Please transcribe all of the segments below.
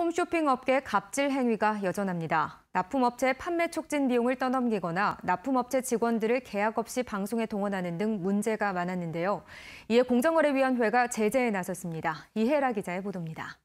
홈쇼핑 업계 갑질 행위가 여전합니다. 납품업체 판매 촉진 비용을 떠넘기거나 납품업체 직원들을 계약 없이 방송에 동원하는 등 문제가 많았는데요. 이에 공정거래위원회가 제재에 나섰습니다. 이혜라 기자의 보도입니다.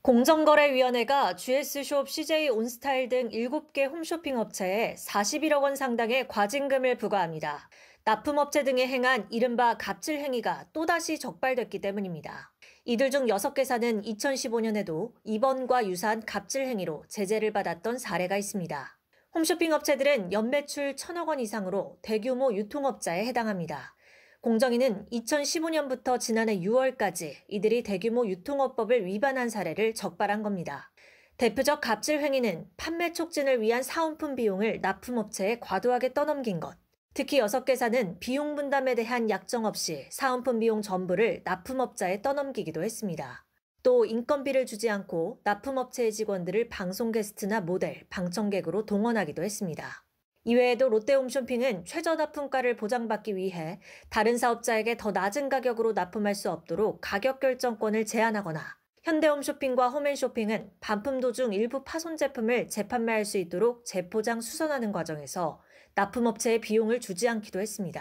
공정거래위원회가 GS숍, CJ 온스타일 등 7개 홈쇼핑 업체에 41억 원 상당의 과징금을 부과합니다. 납품업체 등에 행한 이른바 갑질 행위가 또다시 적발됐기 때문입니다. 이들 중 6개사는 2015년에도 이번과 유사한 갑질 행위로 제재를 받았던 사례가 있습니다. 홈쇼핑 업체들은 연매출 1 0 0 0억원 이상으로 대규모 유통업자에 해당합니다. 공정위는 2015년부터 지난해 6월까지 이들이 대규모 유통업법을 위반한 사례를 적발한 겁니다. 대표적 갑질 행위는 판매 촉진을 위한 사은품 비용을 납품업체에 과도하게 떠넘긴 것, 특히 6개사는 비용 분담에 대한 약정 없이 사은품 비용 전부를 납품업자에 떠넘기기도 했습니다. 또 인건비를 주지 않고 납품업체의 직원들을 방송 게스트나 모델, 방청객으로 동원하기도 했습니다. 이외에도 롯데홈쇼핑은 최저 납품가를 보장받기 위해 다른 사업자에게 더 낮은 가격으로 납품할 수 없도록 가격 결정권을 제한하거나 현대홈쇼핑과 홈앤쇼핑은 반품 도중 일부 파손 제품을 재판매할 수 있도록 재포장 수선하는 과정에서 납품업체의 비용을 주지 않기도 했습니다.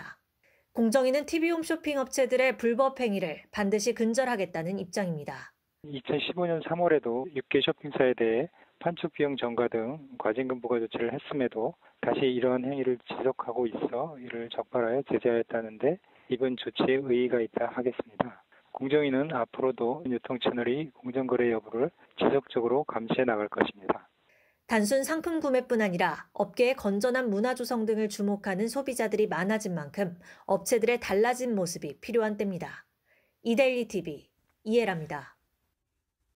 공정위는 TV홈 쇼핑 업체들의 불법 행위를 반드시 근절하겠다는 입장입니다. 2015년 3월에도 6개 쇼핑사에 대해 판촉 비용 전가 등 과징금 부과 조치를 했음에도 다시 이러한 행위를 지속하고 있어 이를 적발하여 제재하였다는데 이번 조치에 의의가 있다 하겠습니다. 공정위는 앞으로도 유통 채널이 공정거래 여부를 지속적으로 감시해 나갈 것입니다. 단순 상품 구매뿐 아니라 업계의 건전한 문화 조성 등을 주목하는 소비자들이 많아진 만큼 업체들의 달라진 모습이 필요한 때입니다. 이데일리 TV 이해랍니다.